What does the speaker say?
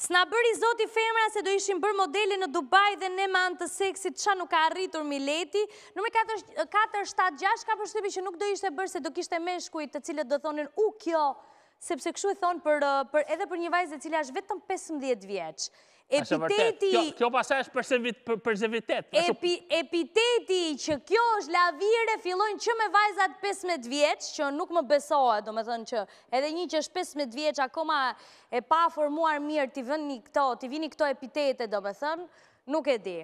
Sna bëri zoti femra se do ishim bërë modeli në Dubai dhe ne ma antë seksit që nuk ka rritur mileti. Nëmri 4-7-6 ka përshtypi që nuk do ishte bërë se do kishte me shkujt të cilët do thonin u kjo, sepse këshu e thonë edhe për një vajzë e cilë ashtë vetëm 15 vjeqë. Epiteti... Kjo pasaj është përzevitet. Epiteti që kjo është lavire, fillojnë që me vajzat 15 vjeqë, që nuk më besoa, do me thënë që edhe një që është 15 vjeqë, akoma e pa formuar mirë, t'i vini këto epitete, do me thënë, nuk e di.